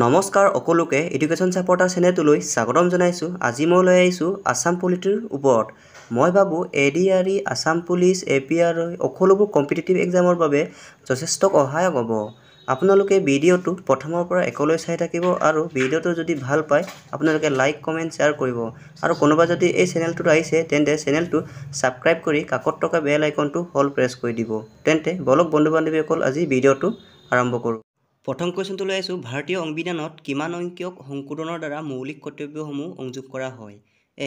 নমস্কাৰ সকলোকে education supporter চেনেলটোলৈ স্বাগতম জনাইছোঁ আজি মই লৈ আহিছোঁ আছাম পুলিটিৰ ওপৰত মই ভাবোঁ A D e, R E Assam police A P R I সকলোবোৰ কম্পিটিটিভ এক্সামৰ বাবে যথেষ্ট সহায়ক হ'ব আপোনালোকে ভিডিঅ'টো প্ৰথমৰ পৰা একলৈ চাই থাকিব আৰু ভিডিঅ'টো যদি ভাল পায় আপোনালোকে লাইক কমেণ্ট শ্বেয়াৰ কৰিব আৰু কোনোবা যদি এই চেনেলটোত আহিছে তেন্তে চেনেলটো ছাবস্ক্ৰাইব কৰি কাকত থকা বেল আইকনটো হল প্ৰেছ কৰি দিব তেন্তে ব'লক বন্ধু বান্ধৱীসকল আজি ভিডিঅ'টো আৰম্ভ কৰোঁ প্ৰথম কুৱেশ্যনটো লৈ আছোঁ ভাৰতীয় সংবিধানত কিমান অংকীয়ক সংশোধনৰ দ্বাৰা মৌলিক কৰ্তব্যসমূহ সংযোগ কৰা হয়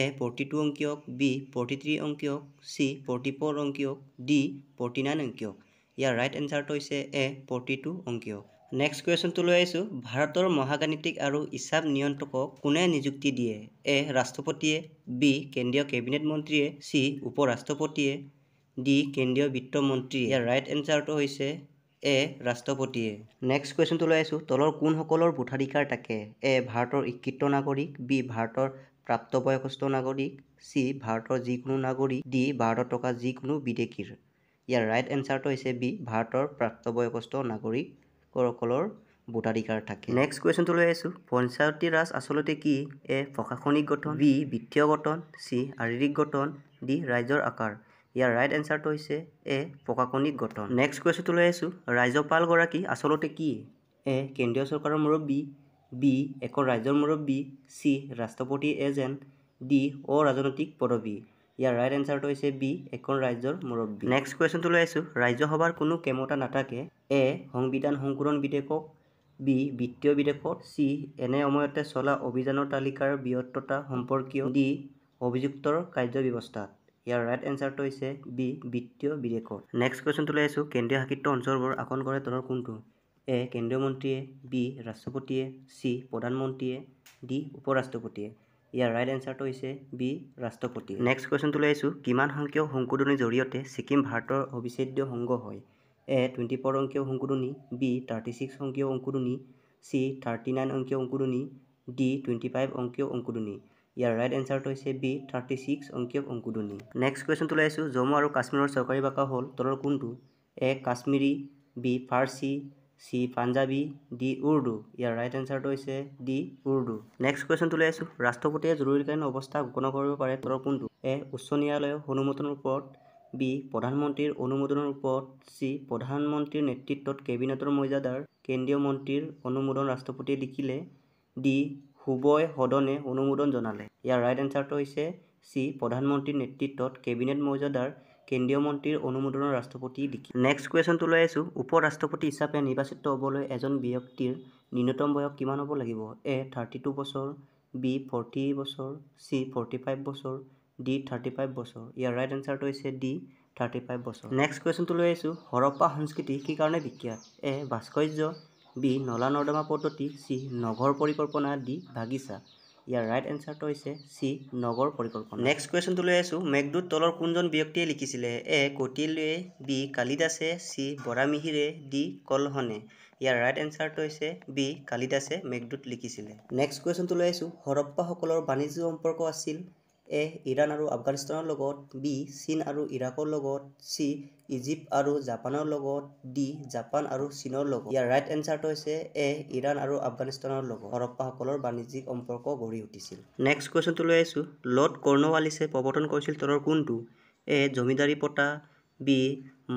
এ ফৰ্টি টু অংকীয়ক বি ফৰ্টি থ্ৰী অংকীয়ক চি ফৰ্টি ফ'ৰ অংকীয়ক ডি ফৰ্টি নাইন অংকীয়ক ইয়াৰ ৰাইট এনচাৰটো হৈছে এ ফৰ্টি টু অংকীয়ক নেক্সট কুৱেশ্যনটো লৈ আহিছোঁ ভাৰতৰ মহাগাণিতিক আৰু হিচাপ নিয়ন্ত্ৰকক কোনে নিযুক্তি দিয়ে এ ৰাষ্ট্ৰপতিয়ে বি কেন্দ্ৰীয় কেবিনেট মন্ত্ৰীয়ে চি উপ ৰাষ্ট্ৰপতিয়ে ডি কেন্দ্ৰীয় বিত্তমন্ত্ৰীয়ে ইয়াৰ ৰাইট এনচাৰটো হৈছে এ ৰাষ্ট্ৰপতিয়ে নেক্সট কুৱেশ্যনটো লৈ আহিছোঁ তলৰ কোনসকলৰ ভোটাধিকাৰ থাকে এ ভাৰতৰ শিক্ষিত নাগৰিক বি ভাৰতৰ প্ৰাপ্তবয়সস্থ নাগৰিক চি ভাৰতৰ যিকোনো নাগৰিক ডি ভাৰতত থকা যিকোনো বিদেশীৰ ইয়াৰ ৰাইট এনচাৰটো হৈছে বি ভাৰতৰ প্ৰাপ্তবয়সস্থ নাগৰিকসকলৰ ভোটাধিকাৰ থাকে নেক্সট কুৱেশ্যনটো লৈ আহিছোঁ পঞ্চায়তী ৰাজ আচলতে কি এ প্ৰশাসনিক গঠন বি বিত্তীয় গঠন চি শাৰীৰিক গঠন ডি ৰাইজৰ আকাৰ ইয়াৰ ৰাইট এনচাৰটো হৈছে এ পকাকণিক গঠন নেক্সট কুৱেশ্যনটো লৈ আহিছোঁ ৰাজ্যপালগৰাকী আচলতে কি এ কেন্দ্ৰীয় চৰকাৰৰ মুৰব্বী বি এখন ৰাজ্যৰ মুৰব্বী চি ৰাষ্ট্ৰপতি এজেণ্ট ডি অ ৰাজনৈতিক পদবী ইয়াৰ ৰাইট এনচাৰটো হৈছে বি এখন ৰাজ্যৰ মুৰব্বী নেক্সট কুৱেশ্যনটো লৈ আহিছোঁ ৰাজ্যসভাৰ কোনো ক্ষমতা নাথাকে এ সংবিধান সংশোধন বিধেয়কক বি বিত্তীয় বিধেয়কত চি এনে সময়তে চলা অভিযানৰ তালিকাৰ বৃহত্তা সম্পৰ্কীয় ডি অভিযুক্তৰ কাৰ্যব্যৱস্থা ইয়াৰ ৰাইট এনচাৰটো হৈছে বি বিত্তীয় বিৰেকৰ নেক্সট কুৱেশ্যনটো লৈ আছোঁ কেন্দ্ৰীয় শাসিত অঞ্চলবোৰ আসন কৰে তলৰ কোনটো এ কেন্দ্ৰীয় মন্ত্ৰীয়ে বি ৰাষ্ট্ৰপতিয়ে চি প্ৰধানমন্ত্ৰীয়ে ডি উপৰাষ্ট্ৰপতিয়ে ইয়াৰ ৰাইট এনচাৰটো হৈছে বি ৰাষ্ট্ৰপতি নেক্সট কুৱেশ্যনটো লৈ আহিছোঁ কিমান সংখ্যক সংশোধনীৰ জৰিয়তে ছিকিম ভাৰতৰ অবিচ্ছেদ্য সংঘ হয় এ টুৱেণ্টি ফ'ৰ অংকীয় সংশোধনী বি থাৰ্টি ছিক্স অংকীয় অংশোধনী চি থাৰ্টি নাইন অংকীয় অংশোধনী ডি টুৱেণ্টি ফাইভ অংকীয় অংশোধনী ইয়াৰ ৰাইট এনচাৰটো হৈছে বি থাৰ্টি ছিক্স অংকীয় অংকুদনী নেক্সট কুৱেশ্যনটো ওলাই ওলাইছোঁ জম্মু আৰু কাশ্মীৰৰ চৰকাৰী ভাষা হ'ল তলৰ কোনটো A Kashmiri B Farsi C Punjabi D Urdu ইয়াৰ ৰাইট এনচাৰটো হৈছে ডি উৰ্দু নেক্সট কুৱেশ্যনটো ওলাইছোঁ ৰাষ্ট্ৰপতিয়ে জৰুৰীকালীন অৱস্থা ঘোষণা কৰিব পাৰে তলৰ কোনটো এ উচ্চ ন্যায়ালয়ৰ অনুমোদনৰ ওপৰত বি প্ৰধানমন্ত্ৰীৰ অনুমোদনৰ ওপৰত চি প্ৰধানমন্ত্ৰীৰ নেতৃত্বত কেবিনেটৰ মৰ্যাদাৰ কেন্দ্ৰীয় মন্ত্ৰীৰ অনুমোদন ৰাষ্ট্ৰপতিয়ে লিখিলে ডি সুবয় সদনে অনুমোদন জনালে ইয়াৰ ৰাইট এঞ্চাৰটো হৈছে চি প্ৰধানমন্ত্ৰীৰ নেতৃত্বত কেবিনেট মৰ্যাদাৰ কেন্দ্ৰীয় মন্ত্ৰীৰ অনুমোদনৰ ৰাষ্ট্ৰপতি দিকি নেক্সট কুৱেশ্যনটো লৈ আহিছোঁ উপ ৰাষ্ট্ৰপতি হিচাপে নিৰ্বাচিত হ'বলৈ এজন ব্যক্তিৰ ন্যূনতম বয়স কিমান হ'ব লাগিব এ থাৰ্টি টু বছৰ বি ফৰ্টি বছৰ চি ফৰ্টি ফাইভ বছৰ ডি থাৰ্টি ফাইভ বছৰ ইয়াৰ ৰাইট এনচাৰটো হৈছে ডি থাৰ্টি ফাইভ বছৰ নেক্সট কুৱেশ্যনটো লৈ আহিছোঁ হৰপ্পা সংস্কৃতি কি কাৰণে বিখ্যাত এ ভাস্কৰ্য বি নলা নৰ্দমা পদ্ধতি চি নগৰ পৰিকল্পনা ডি বাগিচা ইয়াৰ ৰাইট এনচাৰটো হৈছে চি নগৰ পৰিকল্পনা নেক্সট কুৱেশ্যনটো লৈ আছোঁ মেঘদূত তলৰ কোনজন ব্যক্তিয়ে লিখিছিলে এ কটিলে বি কালিদাসে চি বৰামিহিৰে ডি কলহনে ইয়াৰ ৰাইট এনচাৰটো হৈছে বি কালিদাসে মেঘদূত লিখিছিলে নেক্সট কুৱেশ্যনটো লৈ আছোঁ হৰপ্পাসকলৰ বাণিজ্য সম্পৰ্ক আছিল এ ইৰাণ আৰু আফগানিস্তানৰ লগত বি চীন আৰু ইৰাকৰ লগত চি ইজিপ্ত আৰু জাপানৰ লগত ডি জাপান আৰু চীনৰ লগত ইয়াৰ ৰাইট এনচাৰটো হৈছে এ ইৰাণ আৰু আফগানিস্তানৰ লগত হৰপ্পাসকলৰ বাণিজ্যিক সম্পৰ্ক গঢ়ি উঠিছিল নেক্সট কুৱেশ্যনটো লৈ আহিছোঁ লৰ্ড কৰ্ণৱালিছে প্ৰৱৰ্তন কৰিছিল তৰৰ কোনটো এ জমিদাৰী পতা বি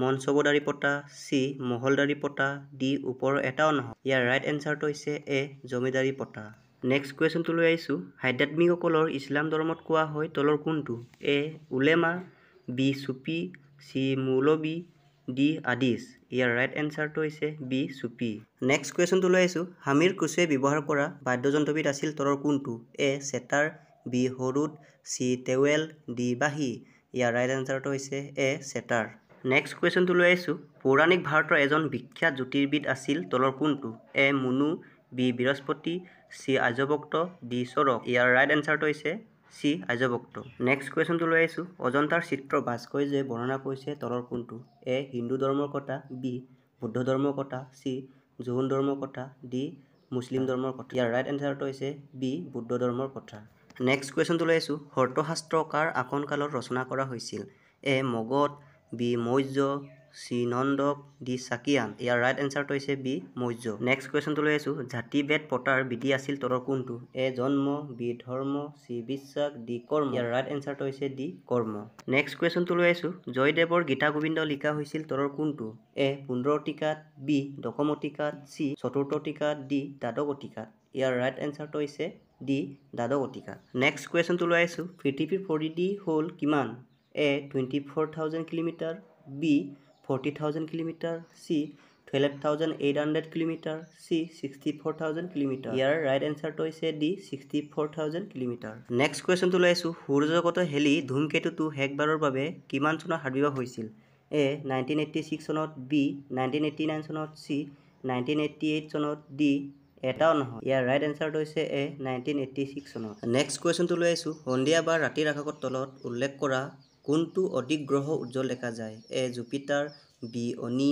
মনচবদাৰী পতা চি মহলদাৰী পতা ডি ওপৰৰ এটাও নহয় ইয়াৰ ৰাইট এনচাৰটো হৈছে এ জমিদাৰী পতা নেক্সট কুৱেশ্যনটোলৈ আহিছোঁ আধ্যাত্মিকসকলৰ ইছলাম ধৰ্মত কোৱা হয় তলৰ কোনটো এ উলেমা বি চুপি চি মৌলবী ডি আদিছ ইয়াৰ ৰাইট এনচাৰটো হৈছে বি চুপি নেক্সট কুৱেশ্যনটোলৈ আহিছোঁ হামিৰ কুচুৱে ব্যৱহাৰ কৰা বাদ্যযন্ত্ৰবিদ আছিল তলৰ কোনটো এ চেটাৰ বি হৰুদ চি টেৱেল ডি বাহী ইয়াৰ ৰাইট এনচাৰটো হৈছে এ চেটাৰ নেক্সট কুৱেশ্যনটো লৈ আহিছোঁ পৌৰাণিক ভাৰতৰ এজন বিখ্যাত জ্যোতিৰ্বিদ আছিল তলৰ কোনটো A Manu B Brihaspati C Aryabhata D Charaka ইয়াৰ ৰাইট এনচাৰটো হৈছে চি আৰ্যভক্ত নেক্সট কুৱেশ্যনটো লৈ আহিছোঁ অজন্তাৰ চিত্ৰ ভাস্কৰ যে বৰ্ণনা কৰিছে তলৰ কোনটো এ হিন্দু ধৰ্মৰ কথা বি বৌদ্ধ ধৰ্মৰ কথা চি জোহন ধৰ্মৰ কথা ডি মুছলিম ধৰ্মৰ কথা ইয়াৰ ৰাইট এনচাৰটো হৈছে বি বৌদ্ধ ধৰ্মৰ কথা নেক্সট কুৱেশ্যনটো লৈ আহিছোঁ হৰ্তশাস্ত্ৰ কাৰ আকণ কালত ৰচনা কৰা হৈছিল এ মগধ বি মৌৰ্য নন্দক দি চাকিয়ান ইয়াৰ ৰাইট এনচাৰটো হৈছে বি মৌৰ্য নেক্সট কুৱেশ্যনটো লৈ আছোঁ জাতি বেদ পতাৰ বিধি আছিল তৰৰ কোনটো এ জন্ম বি ধৰ্ম শ্ৰী বিশ্বাস ডি কৰ্ম ইয়াৰ ৰাইট এনচাৰটো হৈছে ডি কৰ্ম নেক্সট কুৱেশ্যনটো লৈ আছোঁ জয়দেৱৰ গীতা গোবিন্দ লিখা হৈছিল তৰৰ কোনটো এ পোন্ধৰ পোন্ধৰটিকাত বি দশম দশমটিকাত চি চতুৰ্থ টিকাত ডি দ্বাদশ দ্বাদশটিকাত ইয়াৰ ৰাইট এনচাৰটো হৈছে ডি দ্বাদশটিকা নেক্সট কুৱেশ্যনটো লৈ আছোঁ পৃথিৱীৰ পৰিধি হ'ল কিমান A twenty four thousand kilometre B forty thousand kilometre C twelve thousand eight hundred kilometre C sixty four thousand kilometre ইয়াৰ ৰাইট এনচাৰটো হৈছে D sixty four thousand kilometre next কুৱেশ্যনটো লৈ আছোঁ সৌৰজগতৰ হেলি ধুমকেতুটো শেষবাৰৰ বাবে কিমান চনত হাবিবাহ হৈছিল এ নাইনটিন এইটটি ছিক্স চনত বি নাইনটিন এইটটি নাইন চনত চি নাইনটিন এইটটি এইট চনত ডি এটাও নহয় ইয়াৰ ৰাইট এনচাৰটো হৈছে এ নাইনটিন এইটটি ছিক্স চনত নেক্সট কুৱেশ্যনটো লৈ আহিছোঁ সন্ধিয়া বা ৰাতিৰ আকাশৰ তলত উল্লেখ কৰা কোনটো অধিক গ্ৰহ উজ্জ্বল দেখা যায় এ জুপিটাৰ বি অনি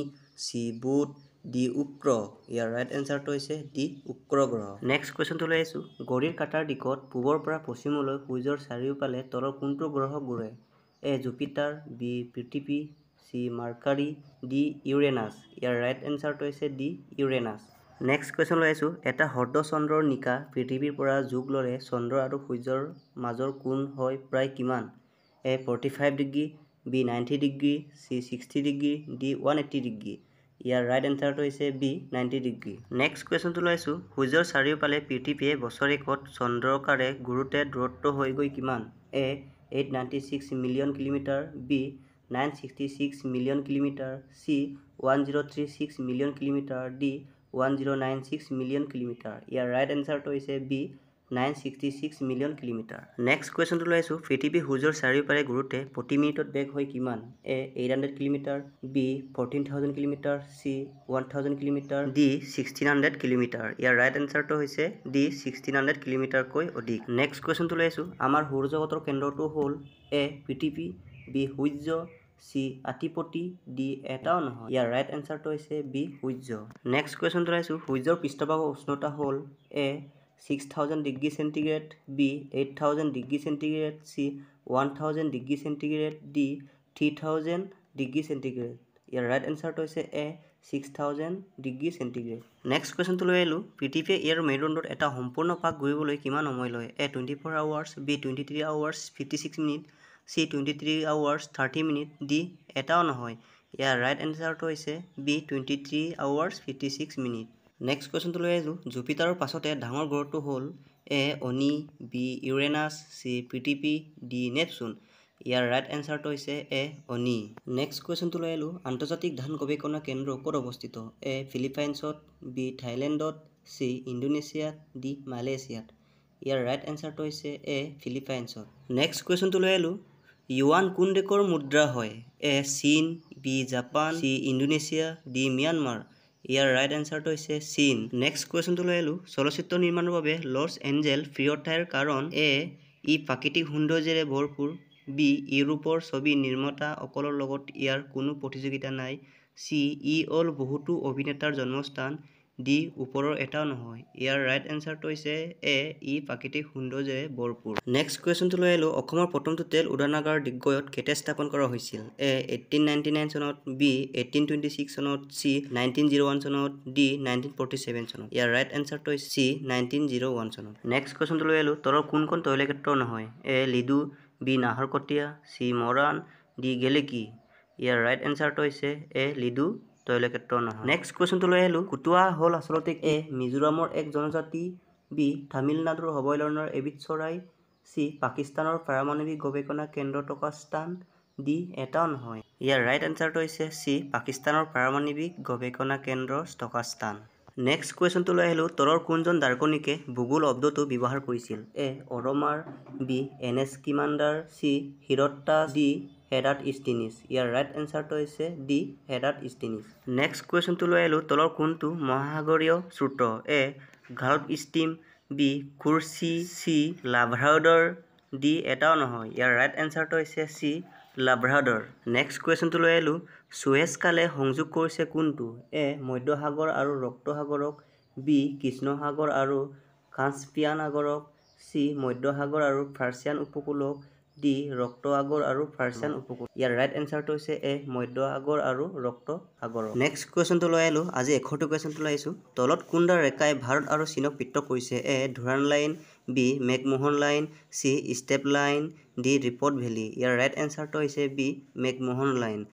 চি বুট ডি উক্ৰ ইয়াৰ ৰাইট এনচাৰটো হৈছে ডি উক্ৰ গ্ৰহ নেক্সট কুৱেশ্যনটো লৈ আহিছোঁ গৰিৰ কাটাৰ দিশত পূবৰ পৰা পশ্চিমলৈ সূৰ্যৰ চাৰিওফালে তলৰ কোনটো গ্ৰহ গুৰে এ জুপিটাৰ বি পৃথিৱী চি মাৰ্কাৰী ডি ইউৰেনাছ ইয়াৰ ৰাইট এনচাৰটো হৈছে ডি ইউৰেনাছ নেক্সট কুৱেশ্যন লৈ আহিছোঁ এটা চন্দ্ৰৰ নিশা পৃথিৱীৰ পৰা যোগ ল'লে চন্দ্ৰ আৰু সূৰ্যৰ মাজৰ কোন হয় প্ৰায় কিমান A forty five degree B ninety degree C sixty degree D one eighty degree ইয়াৰ ৰাইট এনচাৰটো হৈছে বি নাইণ্টি ডিগ্ৰী নেক্সট কুৱেশ্যনটো লৈছোঁ সূৰ্যৰ চাৰিওফালে পৃথিৱীয়ে বছৰেকত চন্দ্ৰকাৰে গুৰুতে দূৰত্ব হৈ গৈ কিমান A eight ninety six million kilometre B nine sixty six million kilometre C one zero' three six million kilometre D one zero' nine six million kilometre ইয়াৰ ৰাইট এনচাৰটো হৈছে B nine sixty six million kilometre next কুৱেশ্যনটো লৈছোঁ পৃথিৱী সূৰ্যৰ চাৰিওপাৰে ঘূৰোতে প্ৰতি মিনিটত বেগ হয় কিমান A eight hundred kilometre B fourteen thousand kilometre C one thousand kilometre D sixteen hundred kilometre ইয়াৰ ৰাইট এনচাৰটো হৈছে ডি ছিক্সটিন হাণ্ড্ৰেড কিলোমিটাৰকৈ অধিক নেক্সট কুৱেশ্যনটো লৈছোঁ আমাৰ সৌৰজগতৰ কেন্দ্ৰটো হ'ল এ পৃথিৱী বি সূৰ্য চি আটিপতি ডি এটাও নহয় ইয়াৰ ৰাইট এনচাৰটো হৈছে বি সূৰ্য নেক্সট কুৱেশ্যনটো লৈছোঁ সূৰ্যৰ পৃষ্ঠভাগৰ উষ্ণতা হ'ল A six thousand degree centigrade B eight thousand degree centigrade C one thousand degree centigrade D three thousand degree centigrade ইয়াৰ ৰাইট এনচাৰটো হৈছে A six thousand degree centigrade next কুৱেশ্যনটো লৈ আহিলোঁ পৃথিৱীয়ে ইয়াৰ মেৰুদণ্ডত এটা সম্পূৰ্ণ পাক ঘূৰিবলৈ কিমান সময় লয় A twenty four hours B twenty three hours fifty six minute C twenty three hours thirty minute D এটাও নহয় ইয়াৰ ৰাইট এনচাৰটো হৈছে B twenty three hours fifty six minute next কুৱেশ্যনটো লৈ আহিলোঁ জুপিটাৰৰ পাছতে ডাঙৰ গ্ৰহটো হ'ল এ অনি বি ইউৰেনাছ চি পি ডি নেপচুন ইয়াৰ ৰাইট এনচাৰটো হৈছে এ অনি নেক্সট কুৱেশ্যনটো লৈ আহিলোঁ আন্তৰ্জাতিক ধান গৱেষণা কেন্দ্ৰ ক'ত অৱস্থিত এ ফিলিপাইনছত বি থাইলেণ্ডত চি ইণ্ডোনেছিয়াত ডি মালয়েছিয়াত ইয়াৰ ৰাইট এনচাৰটো হৈছে এ ফিলিপাইনছত নেক্সট কুৱেশ্যনটো লৈ আহিলোঁ ইউৱান কোন দেশৰ মুদ্ৰা হয় এ চীন B Japan C Indonesia D Myanmar ইয়াৰ ৰাইট এনচাৰটো হৈছে চীন নেক্সট কুৱেশ্যনটো লৈ আহিলোঁ চলচ্চিত্ৰ নিৰ্মাণৰ বাবে লছ এঞ্জেল প্ৰিয় ঠাইৰ কাৰণ এ ই প্ৰাকৃতিক সৌন্দৰ্যেৰে ভৰপূৰ বি ইউৰোপৰ ছবি নিৰ্মাতাসকলৰ লগত ইয়াৰ কোনো প্ৰতিযোগিতা নাই চি ই অল বহুতো অভিনেতাৰ জন্মস্থান ডি ওপৰৰ এটাও নহয় ইয়াৰ ৰাইট এনচাৰটো হৈছে এ ই প্ৰাকৃতিক সৌন্দৰ্যৰে ভৰপূৰ নেক্সট কুৱেশ্যনটো লৈ আহিলোঁ অসমৰ প্ৰথমটো তেল উদানাগাৰ ডিগ্গয়ত কেতিয়া স্থাপন কৰা হৈছিল এ এইটিন নাইণ্টি নাইন চনত বি এইটিন টুৱেণ্টি ছিক্স চনত চি নাইনটিন জিৰ' ওৱান চনত ডি নাইনটিন ফৰ্টি ছেভেন চনত ইয়াৰ ৰাইট এনচাৰটো হৈছে চি নাইনটিন জিৰ' ওৱান চনত নেক্সট কুৱেশ্যনটো লৈ আহিলোঁ তলৰ কোন কোন তৈল ক্ষেত্ৰ নহয় A Ledo B Naharkatia C Moran D Geleki ইয়াৰ ৰাইট এনচাৰটো হৈছে এ লিডু ক্ষেত্ৰ নহয় নেক্সট লৈ আহিলোঁ কুটুৱা হ'ল আচলতে এ মিজোৰামৰ এক জনজাতি বি তামিলনাডুৰ অভয়াৰণ্যৰ এবিধ চৰাই চি পাকিস্তানৰ পাৰমাণৱিক গৱেষণা কেন্দ্ৰ টকা স্থান ডি এটা নহয় ইয়াৰ ৰাইট এনচাৰটো হৈছে চি পাকিস্তানৰ পাৰমাণৱিক গৱেষণা কেন্দ্ৰ টকা স্থান নেক্সট লৈ আহিলোঁ তৰৰ কোনজন দাৰ্কনিকে ভূগোল শব্দটো ব্যৱহাৰ কৰিছিল এ অৰমাৰ বি এন এছ কিমাণ্ডাৰ চি হিৰত্তা ডি হেডাৰ্ট ইষ্টিনিচ ইয়াৰ ৰাইট এনচাৰটো হৈছে ডি হেডাৰ্ট ইষ্টিনিচ নেক্সট কুৱেশ্যনটো লৈ আহিলোঁ তলৰ কোনটো মহাসাগৰীয় স্ৰোত্ৰ এ ঘাল্প ষ্টিম বি কুৰ্চি চি লাভ্ৰাউডৰ ডি এটাও নহয় ইয়াৰ ৰাইট এনচাৰটো হৈছে চি লাভ্ৰাউডৰ নেক্সট কুৱেশ্যনটো লৈ আহিলোঁ চুৱেজ কালে সংযোগ কৰিছে কোনটো এ মধ্যসাগৰ আৰু ৰক্তসাগৰক বি কৃষ্ণসাগৰ আৰু কাঞ্চপিয়ান সাগৰক চি মধ্যসাগৰ আৰু ফাৰ্চিয়ান উপকূলক ডি ৰক্ত আগৰ আৰু ফাৰ্চান উপকূল ইয়াৰ ৰাইট এনচাৰটো হৈছে এ মধ্য আগৰ আৰু ৰক্ত আগৰ নেক্সট কুৱেশ্যনটো লৈ আহিলোঁ আজি এশটো কুৱেশ্যনটো লৈ আহিছোঁ তলত কোনডা ৰেকাই ভাৰত আৰু চীনক পিত্ৰ কৰিছে A Durand line B McMahon line C step line D ৰিপৰ্ট ভেলী ইয়াৰ ৰাইট এনচাৰটো হৈছে বি মেকমোহন লাইন